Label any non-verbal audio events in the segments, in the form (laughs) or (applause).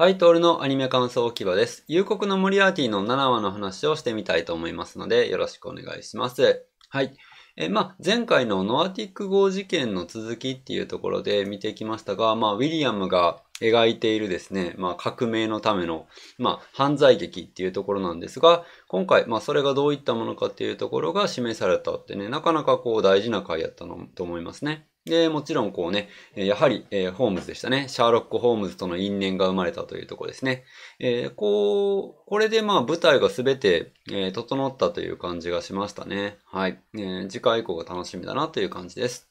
はい、トールのアニメ感想置き場です。夕刻のモリアーティの7話の話をしてみたいと思いますので、よろしくお願いします。はい。え、まあ、前回のノアティック号事件の続きっていうところで見てきましたが、まあ、ウィリアムが描いているですね、まあ、革命のための、まあ、犯罪劇っていうところなんですが、今回、まあ、それがどういったものかっていうところが示されたってね、なかなかこう大事な回やったのと思いますね。で、もちろんこうね、やはり、えー、ホームズでしたね。シャーロック・ホームズとの因縁が生まれたというところですね。えー、こう、これでまあ舞台がすべて、えー、整ったという感じがしましたね。はい、えー。次回以降が楽しみだなという感じです。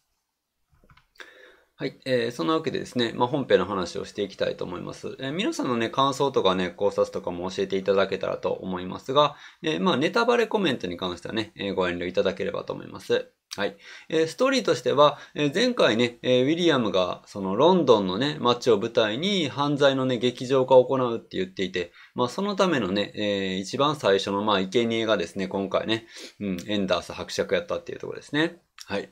はい。えー、そんなわけでですね、まあ、本編の話をしていきたいと思います。えー、皆さんのね、感想とかね、考察とかも教えていただけたらと思いますが、えー、まあ、ネタバレコメントに関してはね、えー、ご遠慮いただければと思います。はい。えー、ストーリーとしては、えー、前回ね、えー、ウィリアムが、そのロンドンのね、街を舞台に犯罪のね、劇場化を行うって言っていて、まあそのためのね、えー、一番最初のまあ生贄がですね、今回ね、うん、エンダース伯爵やったっていうところですね。はい。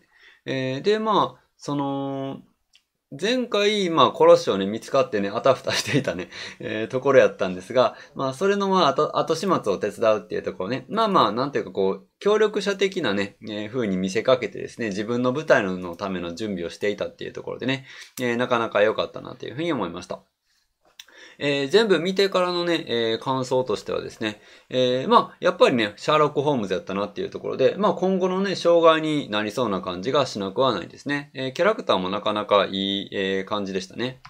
えー、で、まあ、その、前回、まあ、コロをね、見つかってね、あたふたしていたね、(laughs) えー、ところやったんですが、まあ、それの、まあ、後、後始末を手伝うっていうところね、まあまあ、なんていうかこう、協力者的なね、えー、風に見せかけてですね、自分の舞台のための準備をしていたっていうところでね、えー、なかなか良かったなというふうに思いました。えー、全部見てからのね、えー、感想としてはですね、えー、まあ、やっぱりね、シャーロック・ホームズやったなっていうところで、まあ、今後のね、障害になりそうな感じがしなくはないですね。えキャラクターもなかなかいい、え感じでしたね。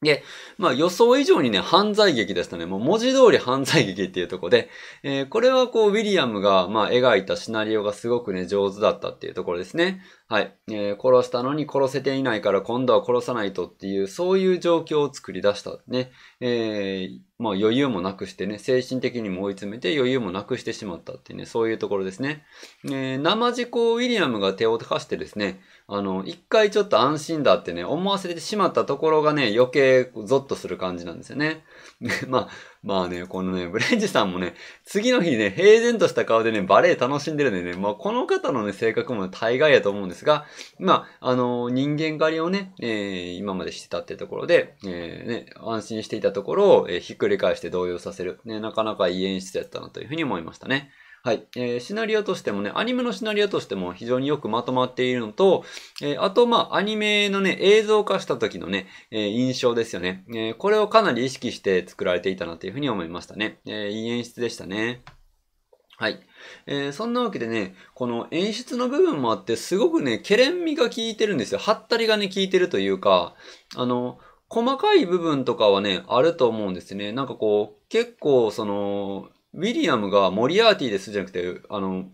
で、まあ予想以上にね、犯罪劇でしたね。もう文字通り犯罪劇っていうとこで、えー、これはこう、ウィリアムが、まあ描いたシナリオがすごくね、上手だったっていうところですね。はい。えー、殺したのに殺せていないから今度は殺さないとっていう、そういう状況を作り出したね。えー、まあ余裕もなくしてね、精神的にも追い詰めて余裕もなくしてしまったっていうね、そういうところですね。えー、生地こう、ウィリアムが手を溶かしてですね、あの、一回ちょっと安心だってね、思わせてしまったところがね、余計ゾッとする感じなんですよね。(laughs) まあ、まあね、このね、ブレンジさんもね、次の日ね、平然とした顔でね、バレエ楽しんでるんでね、まあこの方のね、性格も大概やと思うんですが、まあ、あのー、人間狩りをね、えー、今までしてたってところで、えー、ね、安心していたところを、えひっくり返して動揺させる。ね、なかなかいい演出やったなというふうに思いましたね。はい。えー、シナリオとしてもね、アニメのシナリオとしても非常によくまとまっているのと、えー、あと、まあ、アニメのね、映像化した時のね、えー、印象ですよね、えー。これをかなり意識して作られていたなというふうに思いましたね。えー、いい演出でしたね。はい。えー、そんなわけでね、この演出の部分もあって、すごくね、ケレン味が効いてるんですよ。ハったりがね、効いてるというか、あの、細かい部分とかはね、あると思うんですね。なんかこう、結構その、ウィリアムがモリアーティですじゃなくて、あの、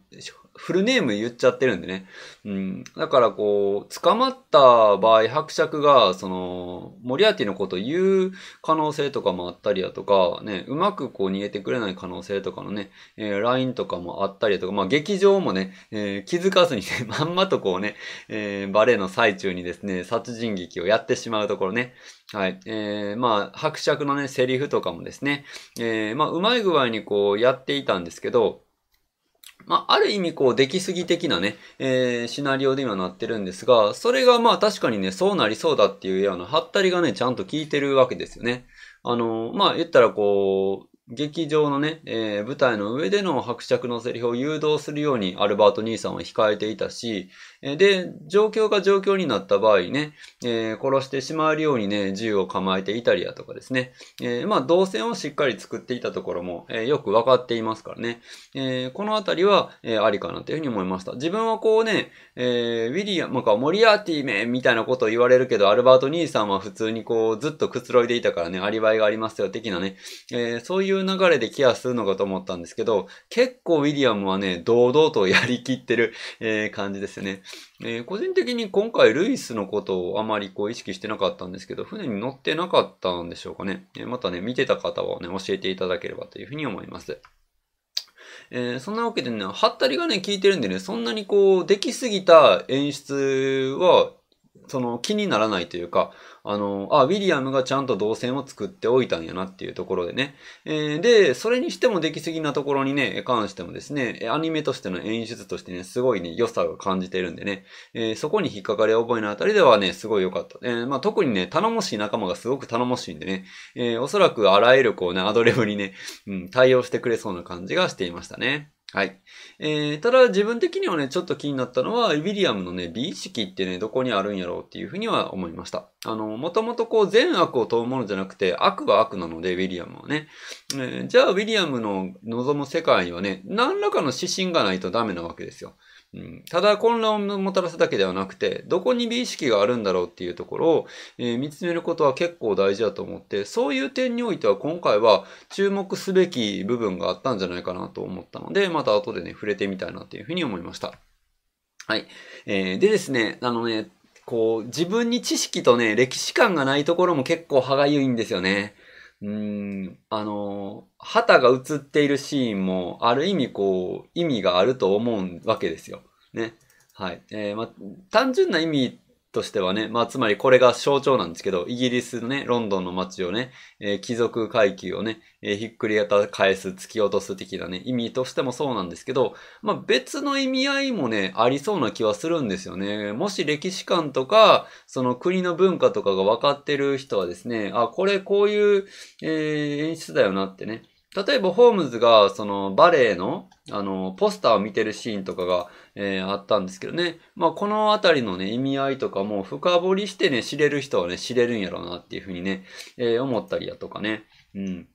フルネーム言っちゃってるんでね。うん。だからこう、捕まった場合、伯爵が、その、モリアーティのことを言う可能性とかもあったりだとか、ね、うまくこう逃げてくれない可能性とかのね、えー、ラインとかもあったりだとか、まあ劇場もね、えー、気づかずにね、(laughs) まんまとこうね、えー、バレエの最中にですね、殺人劇をやってしまうところね。はい。えー、まあ、伯爵のね、セリフとかもですね、えー、まあ、うまい具合にこうやっていたんですけど、まあ、ある意味こう、出来すぎ的なね、えー、シナリオで今なってるんですが、それがまあ確かにね、そうなりそうだっていうような、ハったりがね、ちゃんと効いてるわけですよね。あのー、まあ言ったらこう、劇場のね、えー、舞台の上での伯爵のセリフを誘導するようにアルバート兄さんは控えていたし、で、状況が状況になった場合ね、えー、殺してしまうようにね、銃を構えていたりやとかですね、えー、まあ、動線をしっかり作っていたところも、えー、よく分かっていますからね、えこのあたりは、えありかなというふうに思いました。自分はこうね、えウィリアムかモリアーティーめみたいなことを言われるけど、アルバート兄さんは普通にこう、ずっとくつろいでいたからね、アリバイがありますよ、的なね、えそういう流れでケアするのかと思ったんですけど、結構ウィリアムはね、堂々とやりきってる、え感じですよね。えー、個人的に今回ルイスのことをあまりこう意識してなかったんですけど、船に乗ってなかったんでしょうかね。えまたね、見てた方はね、教えていただければというふうに思います。えー、そんなわけでね、ハッタリがね、効いてるんでね、そんなにこう、できすぎた演出はその気にならないというか、あの、あ、ウィリアムがちゃんと動線を作っておいたんやなっていうところでね。えー、で、それにしても出来すぎなところにね、関してもですね、アニメとしての演出としてね、すごいね、良さを感じてるんでね、えー、そこに引っかかり覚えのあたりではね、すごい良かった。えー、まあ、特にね、頼もしい仲間がすごく頼もしいんでね、えおそらくあらゆるこうね、アドレブにね、うん、対応してくれそうな感じがしていましたね。はい。えー、ただ自分的にはね、ちょっと気になったのは、ウィリアムのね、美意識ってね、どこにあるんやろうっていうふうには思いました。あの、もともとこう、善悪を問うものじゃなくて、悪は悪なので、ウィリアムはね。えー、じゃあ、ウィリアムの望む世界にはね、何らかの指針がないとダメなわけですよ。うん、ただ混乱をもたらすだけではなくて、どこに美意識があるんだろうっていうところを、えー、見つめることは結構大事だと思って、そういう点においては今回は注目すべき部分があったんじゃないかなと思ったので、また後でね、触れてみたいなっていうふうに思いました。はい。えー、でですね、あのね、こう、自分に知識とね、歴史観がないところも結構歯がゆいんですよね。うん、あの、旗が映っているシーンも、ある意味こう、意味があると思うわけですよ。ね。はい。えー、まあ、単純な意味としてはね、まあ、つまりこれが象徴なんですけど、イギリスのね、ロンドンの街をね、えー、貴族階級をね、えー、ひっくり返す、突き落とす的なね、意味としてもそうなんですけど、まあ、別の意味合いもね、ありそうな気はするんですよね。もし歴史観とか、その国の文化とかが分かってる人はですね、あ、これこういう、えー、演出だよなってね、例えば、ホームズが、その、バレエの、あの、ポスターを見てるシーンとかが、えー、あったんですけどね。まあ、このあたりのね、意味合いとかも深掘りしてね、知れる人はね、知れるんやろうなっていうふうにね、えー、思ったりやとかね。うん。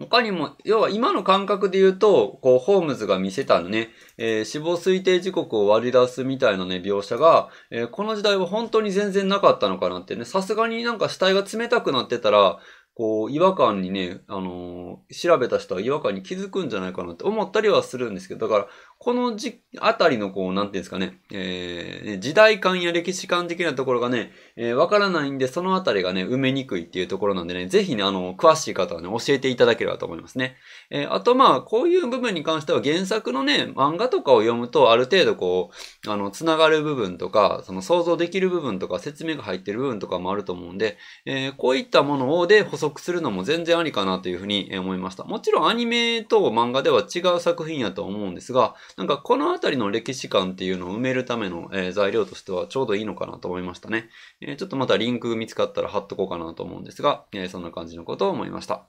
他にも、要は今の感覚で言うと、こう、ホームズが見せたのね、えー、死亡推定時刻を割り出すみたいなね、描写が、えー、この時代は本当に全然なかったのかなってね、さすがになんか死体が冷たくなってたら、こう、違和感にね、あのー、調べた人は違和感に気づくんじゃないかなって思ったりはするんですけど、だから、このじ、あたりのこう、なんていうんですかね、えー、時代感や歴史感的なところがね、えー、わからないんで、そのあたりがね、埋めにくいっていうところなんでね、ぜひね、あの、詳しい方はね、教えていただければと思いますね。えー、あと、まあ、こういう部分に関しては原作のね、漫画とかを読むと、ある程度こう、あの、つながる部分とか、その想像できる部分とか、説明が入ってる部分とかもあると思うんで、えー、こういったものをで、測するのも全然ありかなというふうに思いました。もちろんアニメと漫画では違う作品やと思うんですが、なんかこのあたりの歴史観っていうのを埋めるための、え材料としてはちょうどいいのかなと思いましたね、えちょっとまたリンク見つかったら貼っとこうかなと思うんですが、えそんな感じのことを思いました。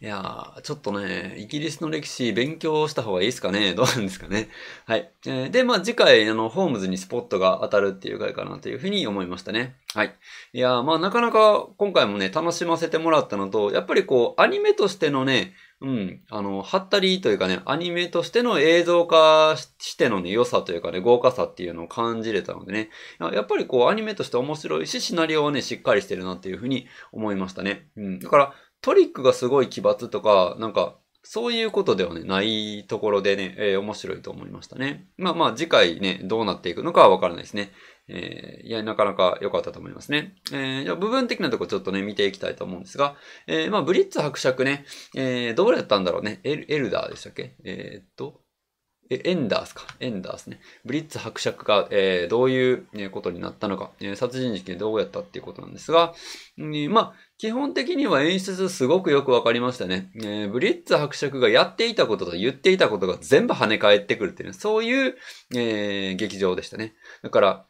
いやー、ちょっとね、イギリスの歴史勉強した方がいいですかね (laughs) どうなんですかねはい。えー、で、まあ次回、あの、ホームズにスポットが当たるっていう回かなというふうに思いましたね。はい。いやー、まあなかなか今回もね、楽しませてもらったのと、やっぱりこう、アニメとしてのね、うん、あの、ハったりというかね、アニメとしての映像化してのね、良さというかね、豪華さっていうのを感じれたのでね、やっぱりこう、アニメとして面白いし、シナリオはね、しっかりしてるなっていうふうに思いましたね。うん。だから、トリックがすごい奇抜とか、なんか、そういうことではね、ないところでね、えー、面白いと思いましたね。まあまあ、次回ね、どうなっていくのかはわからないですね。えー、いや、なかなか良かったと思いますね。えー、じゃ部分的なとこちょっとね、見ていきたいと思うんですが、えー、まあ、ブリッツ伯爵ね、えー、どうやったんだろうね、エルエルダーでしたっけえー、っと、え、エンダースか。エンダースね。ブリッツ伯爵が、えー、どういうことになったのか、えー、殺人事件どうやったっていうことなんですが、うんまあ、基本的には演出すごくよくわかりましたね、えー、ブリッツ伯爵がやっていたことと言っていたことが全部跳ね返ってくるっていう、ね、そういう、えー、劇場でしたね。だから、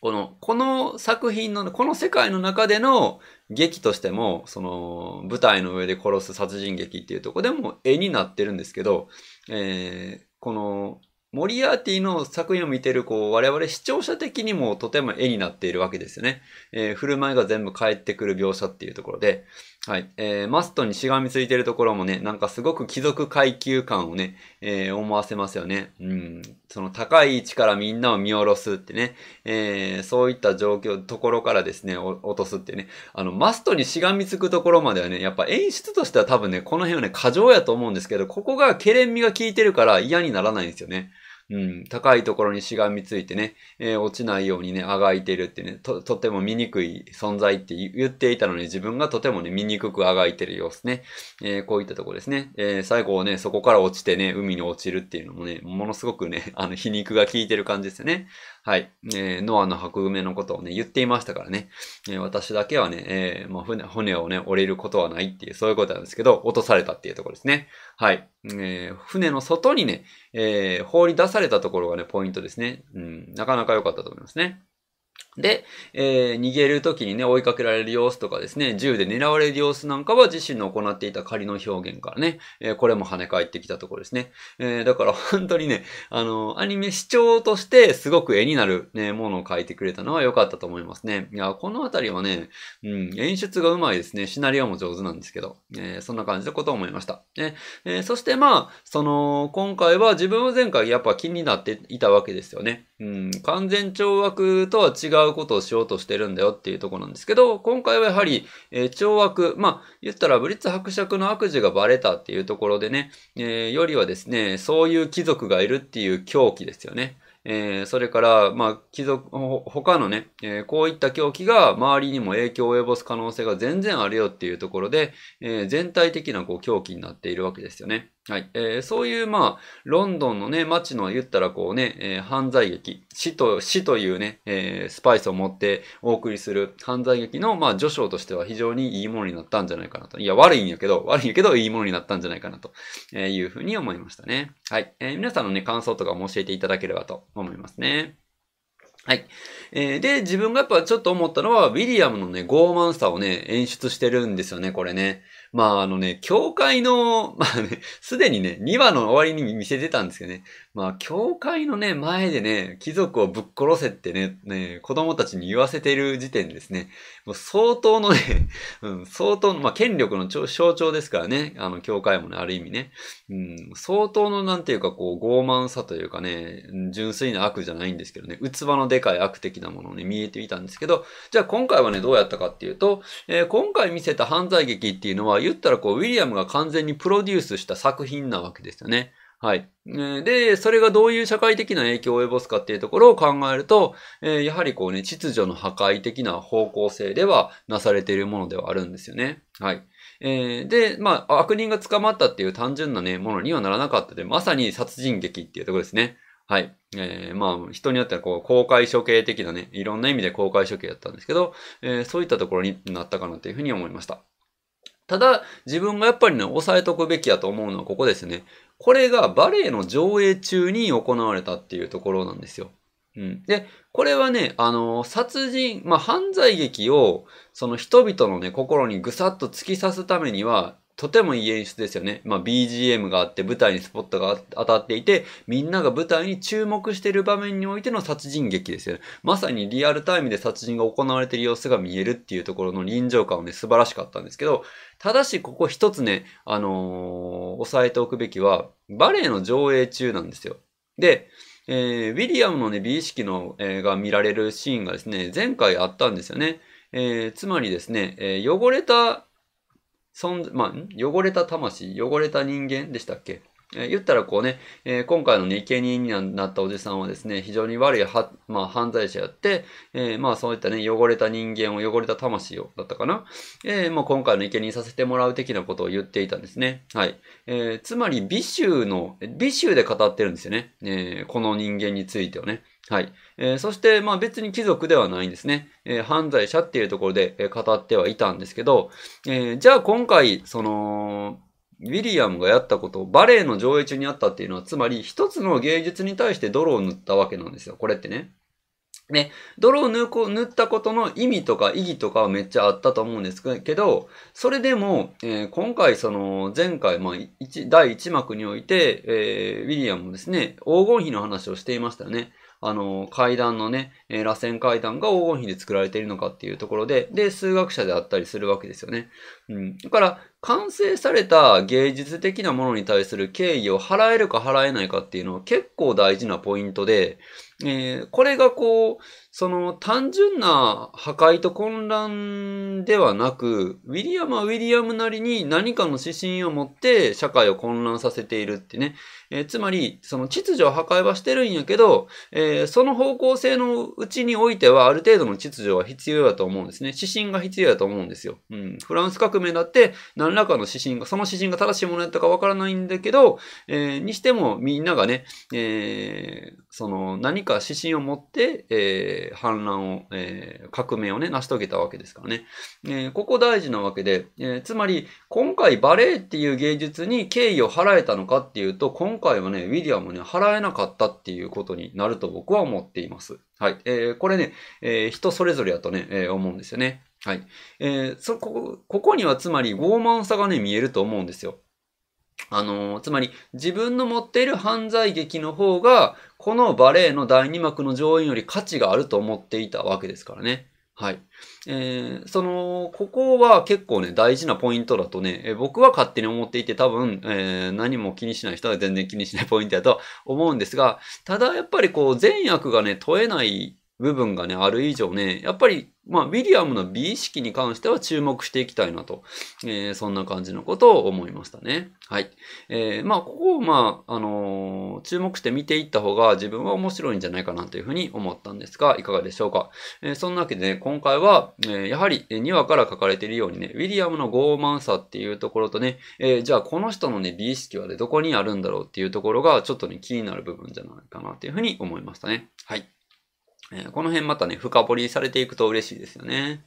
この、この作品の、この世界の中での劇としても、その、舞台の上で殺す殺人劇っていうとこでも絵になってるんですけど、えー、この、モリアーティの作品を見てる、こう、我々視聴者的にもとても絵になっているわけですよね。えー、振る舞いが全部返ってくる描写っていうところで。はい。えー、マストにしがみついてるところもね、なんかすごく貴族階級感をね、えー、思わせますよね。うん。その高い位置からみんなを見下ろすってね、えー、そういった状況、ところからですね、落とすってね。あの、マストにしがみつくところまではね、やっぱ演出としては多分ね、この辺はね、過剰やと思うんですけど、ここがケレン味が効いてるから嫌にならないんですよね。うん、高いところにしがみついてね、えー、落ちないようにね、あがいてるってね、と、とても醜い存在って言っていたのに自分がとてもね、醜くあがいてる様子ね。えー、こういったところですね。えー、最後ね、そこから落ちてね、海に落ちるっていうのもね、ものすごくね、あの、皮肉が効いてる感じですよね。はい、えー、ノアの箱埋めのことをね、言っていましたからね、えー、私だけはね、えー、まあ、船、骨をね、折れることはないっていう、そういうことなんですけど、落とされたっていうところですね。はい。えー、船の外にね、えー、放り出されたところがね、ポイントですね。うん、なかなか良かったと思いますね。で、えー、逃げる時にね、追いかけられる様子とかですね、銃で狙われる様子なんかは自身の行っていた仮の表現からね、えー、これも跳ね返ってきたところですね。えー、だから本当にね、あの、アニメ視聴としてすごく絵になる、ね、ものを描いてくれたのは良かったと思いますね。いや、このあたりはね、うん、演出が上手いですね。シナリオも上手なんですけど、えそんな感じのことを思いました。ねえそしてまあ、その、今回は自分は前回やっぱ気になっていたわけですよね。うん、完全懲悪とは違ううことをしようとしてるんだよっていうとこなんですけど、今回はやはり、えー、懲悪、まあ、言ったらブリッツ伯爵の悪事がバレたっていうところでね、えー、よりはですね、そういう貴族がいるっていう狂気ですよね。えー、それから、まあ、貴族、他のね、えー、こういった狂気が周りにも影響を及ぼす可能性が全然あるよっていうところで、えー、全体的なこう狂気になっているわけですよね。はい。えー、そういう、まあ、ロンドンのね、街の言ったらこうね、えー、犯罪劇、死と、死というね、えー、スパイスを持ってお送りする犯罪劇の、まあ、序章としては非常にいいものになったんじゃないかなと。いや、悪いんやけど、悪いんやけど、いいものになったんじゃないかなと、えいうふうに思いましたね。はい。え皆さんのね、感想とかも教えていただければと思いますね。はい。えー、で、自分がやっぱちょっと思ったのは、ウィリアムのね、傲慢さをね、演出してるんですよね、これね。まああのね、教会の、まあね、すでにね、2話の終わりに見せてたんですけどね、まあ、教会のね、前でね、貴族をぶっ殺せってね、ね、子供たちに言わせてる時点ですね、もう相当のね、(laughs) うん、相当の、まあ、権力の象徴ですからね、あの、教会もね、ある意味ね、うん、相当の、なんていうか、こう、傲慢さというかね、純粋な悪じゃないんですけどね、器のでかい悪的なものをね、見えていたんですけど、じゃあ今回はね、どうやったかっていうと、えー、今回見せた犯罪劇っていうのは、言ったらこう、ウィリアムが完全にプロデュースした作品なわけですよね。はい。で、それがどういう社会的な影響を及ぼすかっていうところを考えると、えやはりこうね、秩序の破壊的な方向性ではなされているものではあるんですよね。はい。えー、で、まあ、悪人が捕まったっていう単純なね、ものにはならなかったで、まさに殺人劇っていうところですね。はい。えー、まあ、人によってはこう、公開処刑的なね、いろんな意味で公開処刑だったんですけど、えー、そういったところになったかなというふうに思いました。ただ、自分がやっぱりね、抑えとくべきやと思うのはここですね。これがバレエの上映中に行われたっていうところなんですよ。うん、で、これはね、あの、殺人、まあ、犯罪劇を、その人々のね、心にぐさっと突き刺すためには、とてもいい演出ですよね。まあ、BGM があって、舞台にスポットが当たっていて、みんなが舞台に注目している場面においての殺人劇ですよね。まさにリアルタイムで殺人が行われている様子が見えるっていうところの臨場感はね、素晴らしかったんですけど、ただし、ここ一つね、あのー、押さえておくべきは、バレエの上映中なんですよ。で、えー、ウィリアムのね、美意識の、えー、が見られるシーンがですね、前回あったんですよね。えー、つまりですね、え汚れた存、まあ、汚れた魂、汚れた人間でしたっけえ言ったらこうね、えー、今回のね、生贄になったおじさんはですね、非常に悪いは、まあ、犯罪者やって、えー、まあそういったね、汚れた人間を、汚れた魂を、だったかな、えー、今回の生贄にさせてもらう的なことを言っていたんですね。はい。えー、つまり、美衆の、美衆で語ってるんですよね。えこの人間についてはね。はい。えー、そして、まあ別に貴族ではないんですね。えー、犯罪者っていうところで、え語ってはいたんですけど、えー、じゃあ今回、その、ウィリアムがやったこと、バレエの上映中にあったっていうのは、つまり一つの芸術に対して泥を塗ったわけなんですよ。これってね。ね、泥を塗こ塗ったことの意味とか意義とかはめっちゃあったと思うんですけど、それでも、えー、今回その前回、まあ、第1幕において、えー、ウィリアムもですね、黄金比の話をしていましたよね。あの、階段のね、えー、螺旋階段が黄金比で作られているのかっていうところで、で、数学者であったりするわけですよね。うん。だから、完成された芸術的なものに対する敬意を払えるか払えないかっていうのは結構大事なポイントで、えー、これがこう、その単純な破壊と混乱ではなく、ウィリアムはウィリアムなりに何かの指針を持って社会を混乱させているってね。えー、つまり、その秩序を破壊はしてるんやけど、えー、その方向性のうちにおいてはある程度の秩序は必要だと思うんですね。指針が必要だと思うんですよ。うん。フランス革命だって何らかの指針が、その指針が正しいものやったかわからないんだけど、えー、にしてもみんながね、えその何か指針を持って、えー、反乱を、えー、革命をね、成し遂げたわけですからね。えー、ここ大事なわけで、えつまり、今回バレエっていう芸術に敬意を払えたのかっていうと、今回はね、ウィリアムね、払えなかったっていうことになると僕は思っています。はい。えー、これね、え人それぞれやとね、え思うんですよね。はい。えー、そこ、ここにはつまり傲慢さがね、見えると思うんですよ。あの、つまり自分の持っている犯罪劇の方が、このバレエの第2幕の上演より価値があると思っていたわけですからね。はい。えー、その、ここは結構ね、大事なポイントだとね、え僕は勝手に思っていて多分、えー、何も気にしない人は全然気にしないポイントだと思うんですが、ただやっぱりこう、善悪がね、問えない部分がね、ある以上ね、やっぱり、まあ、ウィリアムの美意識に関しては注目していきたいなと、えー、そんな感じのことを思いましたね。はい。えー、まあ、ここを、まあ、あのー、注目して見ていった方が自分は面白いんじゃないかなというふうに思ったんですが、いかがでしょうか。えそんなわけでね、今回は、えやはり2話から書かれているようにね、ウィリアムの傲慢さっていうところとね、えじゃあこの人のね、美意識はね、どこにあるんだろうっていうところが、ちょっとね、気になる部分じゃないかなというふうに思いましたね。はい。えこの辺またね、深掘りされていくと嬉しいですよね。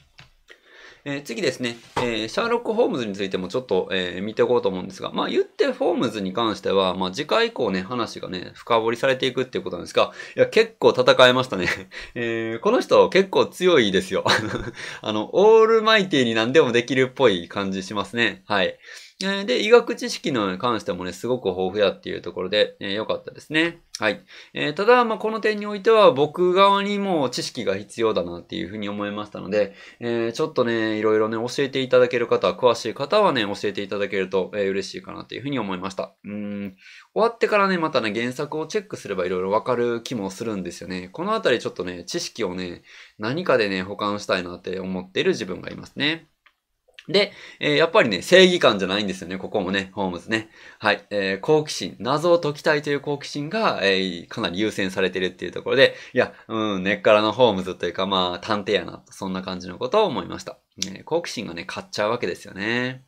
え次ですね、えシャーロック・ホームズについてもちょっと、え見ていこうと思うんですが、まあ言ってホームズに関しては、まあ次回以降ね、話がね、深掘りされていくっていうことなんですが、いや、結構戦えましたね。(laughs) えー、この人結構強いですよ。(laughs) あの、オールマイティに何でもできるっぽい感じしますね。はい。えで、医学知識の関してもね、すごく豊富やっていうところで、えー、よかったですね。はい。えー、ただ、まあ、この点においては、僕側にも知識が必要だなっていうふうに思いましたので、えー、ちょっとね、いろいろね、教えていただける方、詳しい方はね、教えていただけると、えー、嬉しいかなっていうふうに思いました。うん。終わってからね、またね、原作をチェックすればいろいろわかる気もするんですよね。このあたりちょっとね、知識をね、何かでね、保管したいなって思っている自分がいますね。で、えー、やっぱりね、正義感じゃないんですよね、ここもね、ホームズね。はい、えー、好奇心、謎を解きたいという好奇心が、えー、かなり優先されてるっていうところで、いや、うん、根っからのホームズというか、まあ、探偵やな、そんな感じのことを思いました。えー、好奇心がね、買っちゃうわけですよね。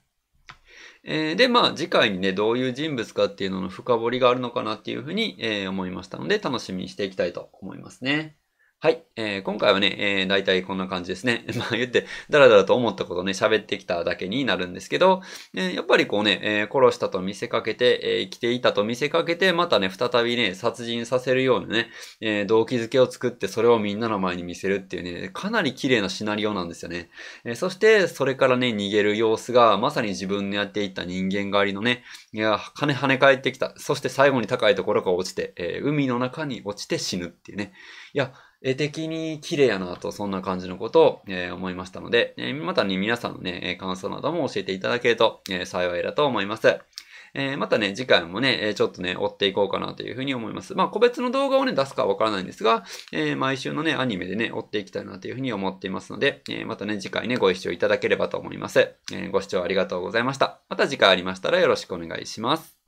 えー、で、まあ、次回にね、どういう人物かっていうのの深掘りがあるのかなっていうふうに、えー、思いましたので、楽しみにしていきたいと思いますね。はい、えー、今回はね、えー、大体こんな感じですね。(laughs) まあ言って、だらだらと思ったことね、喋ってきただけになるんですけど、えー、やっぱりこうね、えー、殺したと見せかけて、えー、生きていたと見せかけて、またね、再びね、殺人させるようなね、えー、動機づけを作って、それをみんなの前に見せるっていうね、かなり綺麗なシナリオなんですよね。えー、そして、それからね、逃げる様子が、まさに自分のやっていった人間狩りのね、いや、金跳ね返ってきた。そして最後に高いところから落ちて、えー、海の中に落ちて死ぬっていうね。いや、絵的に綺麗やなと、そんな感じのことを、えー、思いましたので、えー、またね、皆さんのね、感想なども教えていただけると、えー、幸いだと思います。えー、またね、次回もね、えちょっとね、追っていこうかなというふうに思います。まあ、個別の動画をね、出すかわからないんですが、えー、毎週のね、アニメでね、追っていきたいなというふうに思っていますので、えー、またね、次回ね、ご視聴いただければと思います。えご視聴ありがとうございました。また次回ありましたらよろしくお願いします。